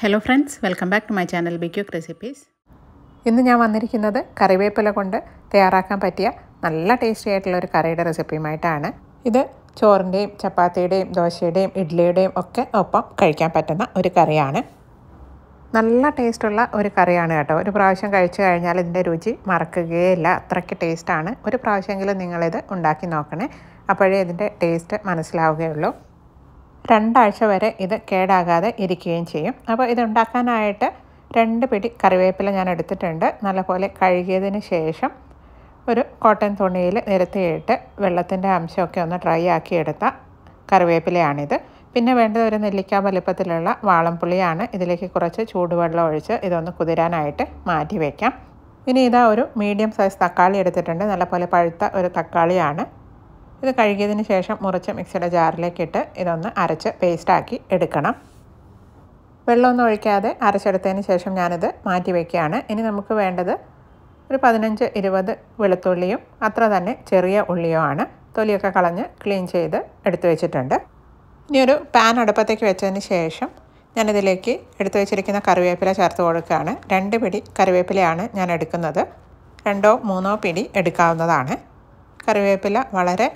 hello friends welcome back to my channel be quick recipes ഇന്ന് ഞാൻ വന്നിരിക്കുന്നത് കറിവേപ്പില കൊണ്ട് തയ്യാറാക്കാൻ പറ്റിയ നല്ല ടേസ്റ്റി ആയിട്ടുള്ള ഒരു കറിയുടെ റെസിപ്പിയുമായിട്ടാണ് ഇത് ചോറിൻ്റെയും ചപ്പാത്തിയുടെയും ദോശയുടെയും ഇഡ്ഡലിയുടെയും ഒക്കെ ഒപ്പം കഴിക്കാൻ പറ്റുന്ന ഒരു കറിയാണ് നല്ല ടേസ്റ്റുള്ള ഒരു കറിയാണ് കേട്ടോ ഒരു പ്രാവശ്യം കഴിച്ചു കഴിഞ്ഞാൽ ഇതിൻ്റെ രുചി മറക്കുകയില്ല അത്രയ്ക്ക് ടേസ്റ്റാണ് ഒരു പ്രാവശ്യമെങ്കിലും നിങ്ങളിത് ഉണ്ടാക്കി നോക്കണേ അപ്പോഴേ ഇതിൻ്റെ ടേസ്റ്റ് മനസ്സിലാവുകയുള്ളൂ രണ്ടാഴ്ച വരെ ഇത് കേടാകാതെ ഇരിക്കുകയും ചെയ്യും അപ്പോൾ ഇതുണ്ടാക്കാനായിട്ട് രണ്ട് പിടി കറിവേപ്പില ഞാൻ എടുത്തിട്ടുണ്ട് നല്ലപോലെ കഴുകിയതിന് ശേഷം ഒരു കോട്ടൺ തുണിയിൽ നിരത്തിയിട്ട് വെള്ളത്തിൻ്റെ അംശമൊക്കെ ഒന്ന് ഡ്രൈ ആക്കിയെടുത്ത കറിവേപ്പിലയാണിത് പിന്നെ വേണ്ടത് ഒരു നെല്ലിക്ക വലുപ്പത്തിലുള്ള വാളംപുളിയാണ് ഇതിലേക്ക് കുറച്ച് ചൂടുവെള്ളം ഒഴിച്ച് ഇതൊന്ന് കുതിരാനായിട്ട് മാറ്റി വയ്ക്കാം ഇനി ഇതാ ഒരു മീഡിയം സൈസ് തക്കാളി എടുത്തിട്ടുണ്ട് നല്ലപോലെ പഴുത്ത ഒരു തക്കാളിയാണ് ഇത് കഴുകിയതിന് ശേഷം മുറിച്ച് മിക്സിയുടെ ജാറിലേക്കിട്ട് ഇതൊന്ന് അരച്ച് പേസ്റ്റാക്കി എടുക്കണം വെള്ളമൊന്നും ഒഴിക്കാതെ അരച്ചെടുത്തതിന് ശേഷം ഞാനിത് മാറ്റി വയ്ക്കുകയാണ് ഇനി നമുക്ക് വേണ്ടത് ഒരു പതിനഞ്ച് ഇരുപത് വെളുത്തുള്ളിയും അത്ര തന്നെ ചെറിയ ഉള്ളിയുമാണ് തൊലിയൊക്കെ കളഞ്ഞ് ക്ലീൻ ചെയ്ത് എടുത്തു വെച്ചിട്ടുണ്ട് ഇനി ഒരു പാൻ അടുപ്പത്തേക്ക് വെച്ചതിന് ശേഷം ഞാനിതിലേക്ക് എടുത്തു വെച്ചിരിക്കുന്ന കറിവേപ്പില ചേർത്ത് കൊടുക്കുകയാണ് രണ്ട് പിടി കറിവേപ്പിലയാണ് ഞാൻ എടുക്കുന്നത് രണ്ടോ മൂന്നോ പിടി എടുക്കാവുന്നതാണ് കറിവേപ്പില വളരെ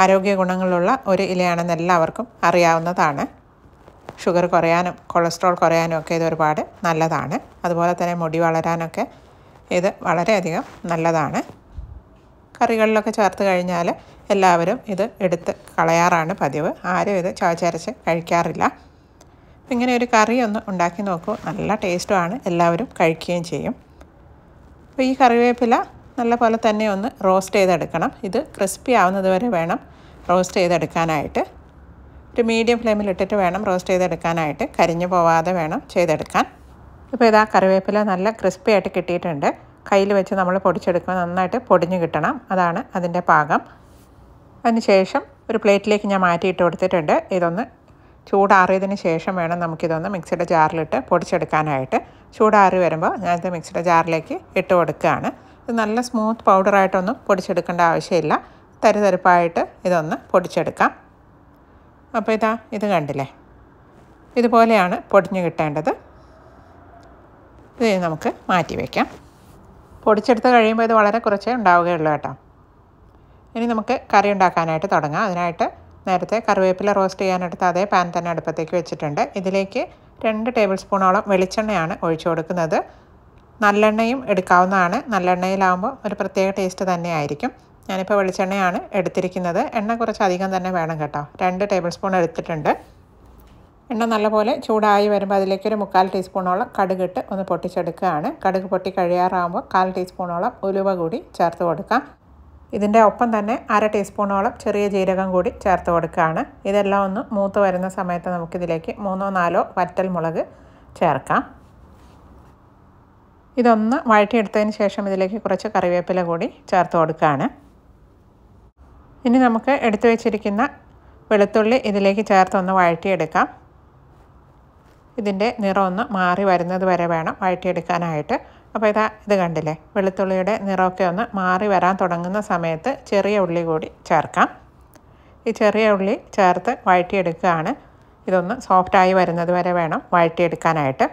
ആരോഗ്യ ഗുണങ്ങളുള്ള ഒരു ഇലയാണെന്ന് എല്ലാവർക്കും അറിയാവുന്നതാണ് ഷുഗർ കുറയാനും കൊളസ്ട്രോൾ കുറയാനും ഒക്കെ ഇത് ഒരുപാട് നല്ലതാണ് അതുപോലെ തന്നെ മുടി വളരാനൊക്കെ ഇത് വളരെയധികം നല്ലതാണ് കറികളിലൊക്കെ ചേർത്ത് കഴിഞ്ഞാൽ എല്ലാവരും ഇത് എടുത്ത് കളയാറാണ് പതിവ് ആരും ഇത് ചവച്ചരച്ച് കഴിക്കാറില്ല ഇങ്ങനെ ഒരു കറി ഒന്ന് ഉണ്ടാക്കി നോക്കൂ നല്ല ടേസ്റ്റുമാണ് എല്ലാവരും കഴിക്കുകയും ചെയ്യും അപ്പോൾ ഈ കറിവേപ്പില നല്ല പോലെ തന്നെ ഒന്ന് റോസ്റ്റ് ചെയ്തെടുക്കണം ഇത് ക്രിസ്പി ആവുന്നത് വരെ വേണം റോസ്റ്റ് ചെയ്തെടുക്കാനായിട്ട് ഒരു മീഡിയം ഇട്ടിട്ട് വേണം റോസ്റ്റ് ചെയ്തെടുക്കാനായിട്ട് കരിഞ്ഞു പോവാതെ വേണം ചെയ്തെടുക്കാൻ ഇപ്പോൾ ഇതാ കറിവേപ്പില നല്ല ക്രിസ്പി ആയിട്ട് കിട്ടിയിട്ടുണ്ട് കയ്യിൽ വെച്ച് നമ്മൾ പൊടിച്ചെടുക്കുക നന്നായിട്ട് പൊടിഞ്ഞു കിട്ടണം അതാണ് അതിൻ്റെ പാകം അതിനുശേഷം ഒരു പ്ലേറ്റിലേക്ക് ഞാൻ മാറ്റിയിട്ട് കൊടുത്തിട്ടുണ്ട് ഇതൊന്ന് ചൂടാറിയതിന് ശേഷം വേണം നമുക്കിതൊന്ന് മിക്സിയുടെ ജാറിലിട്ട് പൊടിച്ചെടുക്കാനായിട്ട് ചൂടാറി വരുമ്പോൾ ഞാനിത് മിക്സിയുടെ ജാറിലേക്ക് ഇട്ട് കൊടുക്കുകയാണ് ഇത് നല്ല സ്മൂത്ത് പൗഡറായിട്ടൊന്നും പൊടിച്ചെടുക്കേണ്ട ആവശ്യമില്ല തരിതരിപ്പായിട്ട് ഇതൊന്ന് പൊടിച്ചെടുക്കാം അപ്പോൾ ഇതാ ഇത് കണ്ടില്ലേ ഇതുപോലെയാണ് പൊടിഞ്ഞു കിട്ടേണ്ടത് ഇത് നമുക്ക് മാറ്റി വയ്ക്കാം പൊടിച്ചെടുത്ത് കഴിയുമ്പോൾ ഇത് വളരെ കുറച്ചേ ഉണ്ടാവുകയുള്ളൂ കേട്ടോ ഇനി നമുക്ക് കറി ഉണ്ടാക്കാനായിട്ട് തുടങ്ങാം അതിനായിട്ട് നേരത്തെ കറിവേപ്പില റോസ്റ്റ് ചെയ്യാനെടുത്ത് അതേ പാൻ തന്നെ അടുപ്പത്തേക്ക് വെച്ചിട്ടുണ്ട് ഇതിലേക്ക് രണ്ട് ടേബിൾ സ്പൂണോളം വെളിച്ചെണ്ണയാണ് ഒഴിച്ചു കൊടുക്കുന്നത് നല്ലെണ്ണയും എടുക്കാവുന്നതാണ് നല്ലെണ്ണയിലാവുമ്പോൾ ഒരു പ്രത്യേക ടേസ്റ്റ് തന്നെയായിരിക്കും ഞാനിപ്പോൾ വെളിച്ചെണ്ണയാണ് എടുത്തിരിക്കുന്നത് എണ്ണ കുറച്ച് അധികം തന്നെ വേണം കേട്ടോ രണ്ട് ടേബിൾ സ്പൂൺ എടുത്തിട്ടുണ്ട് എണ്ണ നല്ലപോലെ ചൂടായി വരുമ്പോൾ അതിലേക്ക് ഒരു മുക്കാൽ ടീസ്പൂണോളം കടുകിട്ട് ഒന്ന് പൊട്ടിച്ചെടുക്കുകയാണ് കടുക് പൊട്ടി കഴിയാറാകുമ്പോൾ കാൽ ടീസ്പൂണോളം ഉലുവ കൂടി ചേർത്ത് കൊടുക്കാം ഇതിൻ്റെ ഒപ്പം തന്നെ അര ടീസ്പൂണോളം ചെറിയ ജീരകം കൂടി ചേർത്ത് കൊടുക്കുകയാണ് ഇതെല്ലാം ഒന്ന് മൂത്ത് വരുന്ന സമയത്ത് നമുക്കിതിലേക്ക് മൂന്നോ നാലോ വറ്റൽ മുളക് ചേർക്കാം ഇതൊന്ന് വഴറ്റിയെടുത്തതിന് ശേഷം ഇതിലേക്ക് കുറച്ച് കറിവേപ്പില കൂടി ചേർത്ത് കൊടുക്കുകയാണ് ഇനി നമുക്ക് എടുത്തു വെച്ചിരിക്കുന്ന വെളുത്തുള്ളി ഇതിലേക്ക് ചേർത്തൊന്ന് വഴറ്റിയെടുക്കാം ഇതിൻ്റെ നിറമൊന്ന് മാറി വരുന്നത് വരെ വേണം വഴറ്റിയെടുക്കാനായിട്ട് അപ്പോൾ ഇതാ ഇത് കണ്ടില്ലേ വെളുത്തുള്ളിയുടെ നിറമൊക്കെ ഒന്ന് മാറി വരാൻ തുടങ്ങുന്ന സമയത്ത് ചെറിയ ഉള്ളി കൂടി ചേർക്കാം ഈ ചെറിയ ഉള്ളി ചേർത്ത് വഴറ്റിയെടുക്കുകയാണ് ഇതൊന്ന് സോഫ്റ്റായി വരുന്നത് വരെ വേണം വഴറ്റിയെടുക്കാനായിട്ട്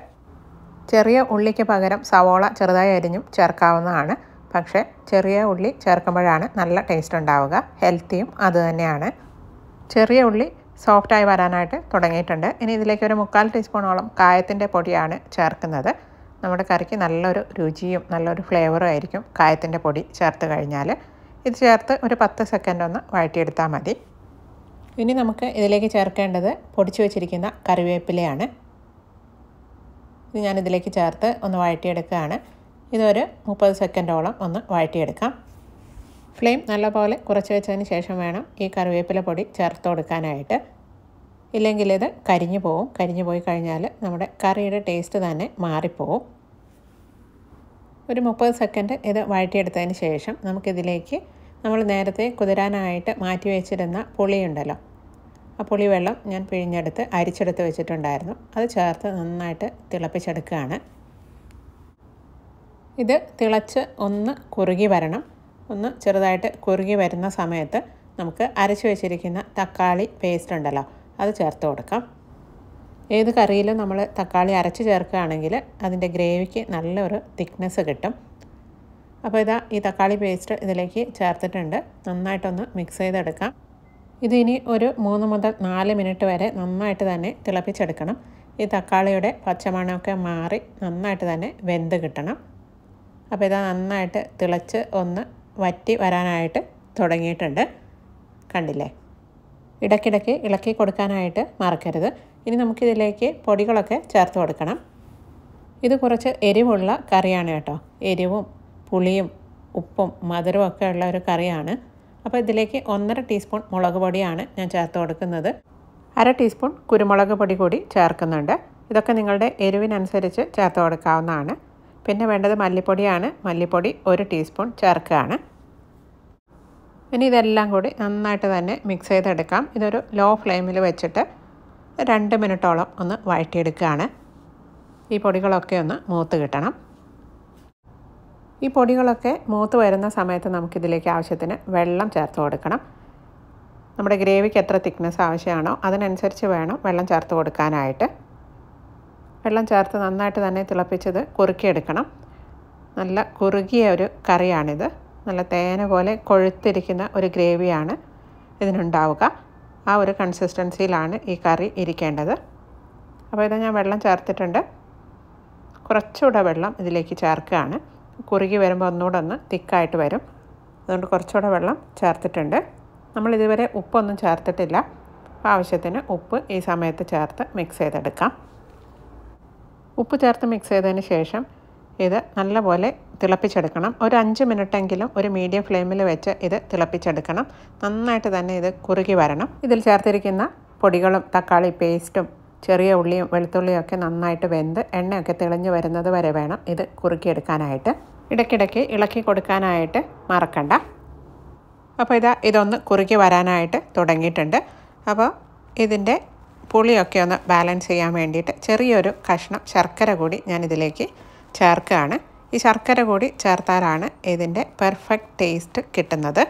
ചെറിയ ഉള്ളിക്ക് പകരം സവോള ചെറുതായി അരിഞ്ഞും ചേർക്കാവുന്നതാണ് പക്ഷേ ചെറിയ ഉള്ളി ചേർക്കുമ്പോഴാണ് നല്ല ടേസ്റ്റ് ഉണ്ടാവുക ഹെൽത്തിയും അതുതന്നെയാണ് ചെറിയ ഉള്ളി സോഫ്റ്റായി വരാനായിട്ട് തുടങ്ങിയിട്ടുണ്ട് ഇനി ഇതിലേക്ക് ഒരു മുക്കാൽ ടീസ്പൂണോളം കായത്തിൻ്റെ പൊടിയാണ് ചേർക്കുന്നത് നമ്മുടെ കറിക്ക് നല്ലൊരു രുചിയും നല്ലൊരു ഫ്ലേവറും ആയിരിക്കും കായത്തിൻ്റെ പൊടി ചേർത്ത് കഴിഞ്ഞാൽ ഇത് ചേർത്ത് ഒരു പത്ത് സെക്കൻഡ് ഒന്ന് വഴറ്റിയെടുത്താൽ മതി ഇനി നമുക്ക് ഇതിലേക്ക് ചേർക്കേണ്ടത് പൊടിച്ചു വച്ചിരിക്കുന്ന കറിവേപ്പിലയാണ് ഇത് ഞാനിതിലേക്ക് ചേർത്ത് ഒന്ന് വഴറ്റിയെടുക്കുകയാണ് ഇതൊരു മുപ്പത് സെക്കൻഡോളം ഒന്ന് വഴറ്റിയെടുക്കാം ഫ്ലെയിം നല്ലപോലെ കുറച്ച് വെച്ചതിന് ശേഷം വേണം ഈ കറിവേപ്പില പൊടി ചേർത്ത് കൊടുക്കാനായിട്ട് ഇല്ലെങ്കിൽ ഇത് കരിഞ്ഞു പോവും കരിഞ്ഞു പോയി കഴിഞ്ഞാൽ നമ്മുടെ കറിയുടെ ടേസ്റ്റ് തന്നെ മാറിപ്പോവും ഒരു മുപ്പത് സെക്കൻഡ് ഇത് വഴറ്റിയെടുത്തതിന് ശേഷം നമുക്കിതിലേക്ക് നമ്മൾ നേരത്തെ കുതിരാനായിട്ട് മാറ്റി വെച്ചിരുന്ന പുളിയുണ്ടല്ലോ അപ്പോൾ ഈ വെള്ളം ഞാൻ പിഴിഞ്ഞെടുത്ത് അരിച്ചെടുത്ത് വെച്ചിട്ടുണ്ടായിരുന്നു അത് ചേർത്ത് നന്നായിട്ട് തിളപ്പിച്ചെടുക്കുകയാണ് ഇത് തിളച്ച് ഒന്ന് കുറുകി വരണം ഒന്ന് ചെറുതായിട്ട് കുറുകി വരുന്ന സമയത്ത് നമുക്ക് അരച്ച് വെച്ചിരിക്കുന്ന തക്കാളി പേസ്റ്റ് ഉണ്ടല്ലോ അത് ചേർത്ത് കൊടുക്കാം ഏത് കറിയിലും നമ്മൾ തക്കാളി അരച്ച് ചേർക്കുകയാണെങ്കിൽ അതിൻ്റെ ഗ്രേവിക്ക് നല്ലൊരു തിക്നെസ് കിട്ടും അപ്പോൾ ഇതാ ഈ തക്കാളി പേസ്റ്റ് ഇതിലേക്ക് ചേർത്തിട്ടുണ്ട് നന്നായിട്ടൊന്ന് മിക്സ് ചെയ്തെടുക്കാം ഇതിനി ഒരു മൂന്ന് മുതൽ നാല് മിനിറ്റ് വരെ നന്നായിട്ട് തന്നെ തിളപ്പിച്ചെടുക്കണം ഈ തക്കാളിയുടെ പച്ചമണമൊക്കെ മാറി നന്നായിട്ട് തന്നെ വെന്ത് കിട്ടണം അപ്പോൾ ഇത് നന്നായിട്ട് തിളച്ച് ഒന്ന് വറ്റി വരാനായിട്ട് തുടങ്ങിയിട്ടുണ്ട് കണ്ടില്ലേ ഇടയ്ക്കിടയ്ക്ക് ഇളക്കി കൊടുക്കാനായിട്ട് മറക്കരുത് ഇനി നമുക്കിതിലേക്ക് പൊടികളൊക്കെ ചേർത്ത് കൊടുക്കണം ഇത് കുറച്ച് എരിവുള്ള കറിയാണ് കേട്ടോ എരിവും പുളിയും ഉപ്പും മധുരവും ഒക്കെ ഉള്ള ഒരു കറിയാണ് അപ്പോൾ ഇതിലേക്ക് ഒന്നര ടീസ്പൂൺ മുളക് പൊടിയാണ് ഞാൻ ചേർത്ത് കൊടുക്കുന്നത് അര ടീസ്പൂൺ കുരുമുളക് പൊടി കൂടി ചേർക്കുന്നുണ്ട് ഇതൊക്കെ നിങ്ങളുടെ എരിവിനനുസരിച്ച് ചേർത്ത് കൊടുക്കാവുന്നതാണ് പിന്നെ വേണ്ടത് മല്ലിപ്പൊടിയാണ് മല്ലിപ്പൊടി ഒരു ടീസ്പൂൺ ചേർക്കുകയാണ് ഇനി ഇതെല്ലാം കൂടി നന്നായിട്ട് തന്നെ മിക്സ് ചെയ്തെടുക്കാം ഇതൊരു ലോ ഫ്ലെയിമിൽ വെച്ചിട്ട് രണ്ട് മിനിറ്റോളം ഒന്ന് വഴറ്റിയെടുക്കുകയാണ് ഈ പൊടികളൊക്കെ ഒന്ന് മൂത്ത് കിട്ടണം ഈ പൊടികളൊക്കെ മൂത്ത് വരുന്ന സമയത്ത് നമുക്കിതിലേക്ക് ആവശ്യത്തിന് വെള്ളം ചേർത്ത് കൊടുക്കണം നമ്മുടെ ഗ്രേവിക്ക് എത്ര തിക്നെസ് ആവശ്യമാണോ അതിനനുസരിച്ച് വേണം വെള്ളം ചേർത്ത് കൊടുക്കാനായിട്ട് വെള്ളം ചേർത്ത് നന്നായിട്ട് തന്നെ തിളപ്പിച്ചത് കുറുക്കിയെടുക്കണം നല്ല കുറുകിയ ഒരു കറിയാണിത് നല്ല തേന പോലെ കൊഴുത്തിരിക്കുന്ന ഒരു ഗ്രേവിയാണ് ഇതിനുണ്ടാവുക ആ ഒരു കൺസിസ്റ്റൻസിയിലാണ് ഈ കറി ഇരിക്കേണ്ടത് അപ്പോൾ ഇത് ഞാൻ വെള്ളം ചേർത്തിട്ടുണ്ട് കുറച്ചുകൂടെ വെള്ളം ഇതിലേക്ക് ചേർക്കുകയാണ് കുറുകി വരുമ്പോൾ ഒന്നുകൂടെ ഒന്ന് തിക്കായിട്ട് വരും അതുകൊണ്ട് കുറച്ചുകൂടെ വെള്ളം ചേർത്തിട്ടുണ്ട് നമ്മൾ ഇതുവരെ ഉപ്പൊന്നും ചേർത്തിട്ടില്ല ആവശ്യത്തിന് ഉപ്പ് ഈ സമയത്ത് ചേർത്ത് മിക്സ് ചെയ്തെടുക്കാം ഉപ്പ് ചേർത്ത് മിക്സ് ചെയ്തതിന് ശേഷം ഇത് നല്ലപോലെ തിളപ്പിച്ചെടുക്കണം ഒരു അഞ്ച് മിനിറ്റെങ്കിലും ഒരു മീഡിയം ഫ്ലെയിമിൽ വെച്ച് ഇത് തിളപ്പിച്ചെടുക്കണം നന്നായിട്ട് തന്നെ ഇത് കുറുകി വരണം ഇതിൽ ചേർത്തിരിക്കുന്ന പൊടികളും തക്കാളി പേസ്റ്റും ചെറിയ ഉള്ളിയും വെളുത്തുള്ളിയും ഒക്കെ നന്നായിട്ട് വെന്ത് എണ്ണയൊക്കെ തെളിഞ്ഞു വരുന്നത് വരെ വേണം ഇത് കുറുക്കിയെടുക്കാനായിട്ട് ഇടയ്ക്കിടയ്ക്ക് ഇളക്കി കൊടുക്കാനായിട്ട് മറക്കണ്ട അപ്പോൾ ഇതാ ഇതൊന്ന് കുറുക്കി വരാനായിട്ട് തുടങ്ങിയിട്ടുണ്ട് അപ്പോൾ ഇതിൻ്റെ പുളിയൊക്കെ ഒന്ന് ബാലൻസ് ചെയ്യാൻ വേണ്ടിയിട്ട് ചെറിയൊരു കഷ്ണം ശർക്കര കൂടി ഞാൻ ഇതിലേക്ക് ചേർക്കുകയാണ് ഈ ശർക്കര കൂടി ചേർത്താലാണ് ഇതിൻ്റെ പെർഫെക്റ്റ് ടേസ്റ്റ് കിട്ടുന്നത്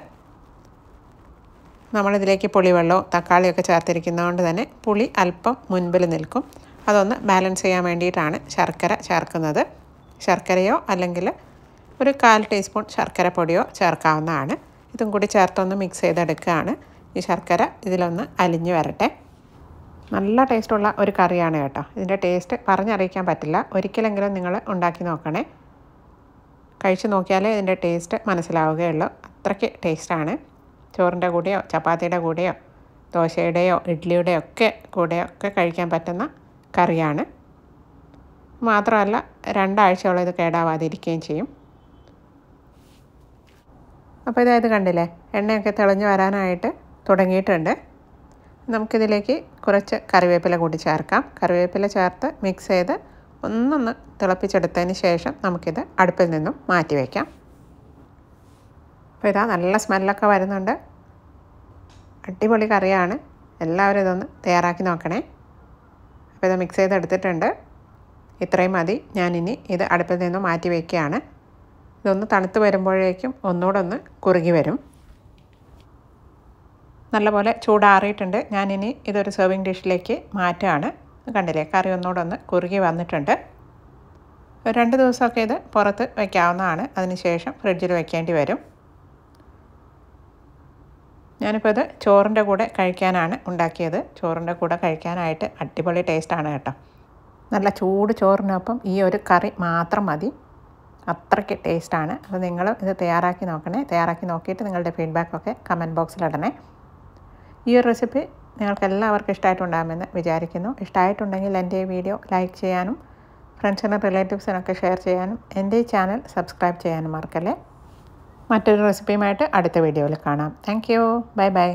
നമ്മളിതിലേക്ക് പുളിവെള്ളവും തക്കാളിയൊക്കെ ചേർത്തിരിക്കുന്നതുകൊണ്ട് തന്നെ പുളി അല്പം മുൻപിൽ നിൽക്കും അതൊന്ന് ബാലൻസ് ചെയ്യാൻ വേണ്ടിയിട്ടാണ് ശർക്കര ചേർക്കുന്നത് ശർക്കരയോ അല്ലെങ്കിൽ ഒരു കാൽ ടീസ്പൂൺ ശർക്കര പൊടിയോ ചേർക്കാവുന്നതാണ് ഇതും കൂടി ചേർത്തൊന്ന് മിക്സ് ചെയ്തെടുക്കുകയാണ് ഈ ശർക്കര ഇതിലൊന്ന് അലിഞ്ഞു വരട്ടെ നല്ല ടേസ്റ്റുള്ള ഒരു കറിയാണ് കേട്ടോ ഇതിൻ്റെ ടേസ്റ്റ് പറഞ്ഞറിയിക്കാൻ പറ്റില്ല ഒരിക്കലെങ്കിലും നിങ്ങൾ ഉണ്ടാക്കി നോക്കണേ കഴിച്ചു നോക്കിയാലേ ഇതിൻ്റെ ടേസ്റ്റ് മനസ്സിലാവുകയുള്ളൂ അത്രയ്ക്ക് ടേസ്റ്റാണ് ചോറിൻ്റെ കൂടെയോ ചപ്പാത്തിയുടെ കൂടെയോ ദോശയുടെയോ ഇഡ്ലിയുടെയോ ഒക്കെ കൂടെയോ ഒക്കെ കഴിക്കാൻ പറ്റുന്ന കറിയാണ് മാത്രമല്ല രണ്ടാഴ്ചയോളം ഇത് കേടാവാതിരിക്കുകയും ചെയ്യും അപ്പോൾ ഇതായത് കണ്ടില്ലേ എണ്ണയൊക്കെ തിളഞ്ഞ് വരാനായിട്ട് തുടങ്ങിയിട്ടുണ്ട് നമുക്കിതിലേക്ക് കുറച്ച് കറിവേപ്പില കൂടി ചേർക്കാം കറിവേപ്പില ചേർത്ത് മിക്സ് ചെയ്ത് ഒന്നൊന്ന് തിളപ്പിച്ചെടുത്തതിന് ശേഷം നമുക്കിത് അടുപ്പിൽ നിന്നും മാറ്റി വയ്ക്കാം അപ്പോൾ ഇതാ നല്ല സ്മെല്ലൊക്കെ വരുന്നുണ്ട് അടിപൊളി കറിയാണ് എല്ലാവരും ഇതൊന്ന് തയ്യാറാക്കി നോക്കണേ അപ്പോൾ ഇത് മിക്സ് ചെയ്തെടുത്തിട്ടുണ്ട് ഇത്രയും മതി ഞാനിനി ഇത് അടുപ്പിൽ നിന്ന് മാറ്റി വയ്ക്കുകയാണ് ഇതൊന്ന് തണുത്ത് വരുമ്പോഴേക്കും ഒന്നുകൂടെ ഒന്ന് കുറുകി വരും നല്ലപോലെ ചൂടാറിയിട്ടുണ്ട് ഞാനിനി ഇതൊരു സെർവിങ് ഡിഷിലേക്ക് മാറ്റുകയാണ് കണ്ടില്ലേ കറി ഒന്നുകൂടെ ഒന്ന് കുറുകി വന്നിട്ടുണ്ട് രണ്ട് ദിവസമൊക്കെ ഇത് പുറത്ത് വയ്ക്കാവുന്നതാണ് അതിനുശേഷം ഫ്രിഡ്ജിൽ വയ്ക്കേണ്ടി വരും ഞാനിപ്പോൾ ഇത് ചോറിൻ്റെ കൂടെ കഴിക്കാനാണ് ഉണ്ടാക്കിയത് ചോറിൻ്റെ കൂടെ കഴിക്കാനായിട്ട് അടിപൊളി ടേസ്റ്റാണ് കേട്ടോ നല്ല ചൂട് ചോറിനൊപ്പം ഈ ഒരു കറി മാത്രം മതി അത്രയ്ക്ക് ടേസ്റ്റാണ് അപ്പോൾ നിങ്ങൾ ഇത് തയ്യാറാക്കി നോക്കണേ തയ്യാറാക്കി നോക്കിയിട്ട് നിങ്ങളുടെ ഫീഡ്ബാക്കൊക്കെ കമൻറ്റ് ബോക്സിലിടണേ ഈ ഒരു റെസിപ്പി നിങ്ങൾക്ക് എല്ലാവർക്കും ഇഷ്ടമായിട്ടുണ്ടാകുമെന്ന് വിചാരിക്കുന്നു ഇഷ്ടമായിട്ടുണ്ടെങ്കിൽ എൻ്റെ വീഡിയോ ലൈക്ക് ചെയ്യാനും ഫ്രണ്ട്സിനും റിലേറ്റീവ്സിനൊക്കെ ഷെയർ ചെയ്യാനും എൻ്റെ ചാനൽ സബ്സ്ക്രൈബ് ചെയ്യാനും മറക്കല്ലേ മറ്റൊരു റെസിപ്പിയുമായിട്ട് അടുത്ത വീഡിയോയിൽ കാണാം താങ്ക് യു ബൈ ബൈ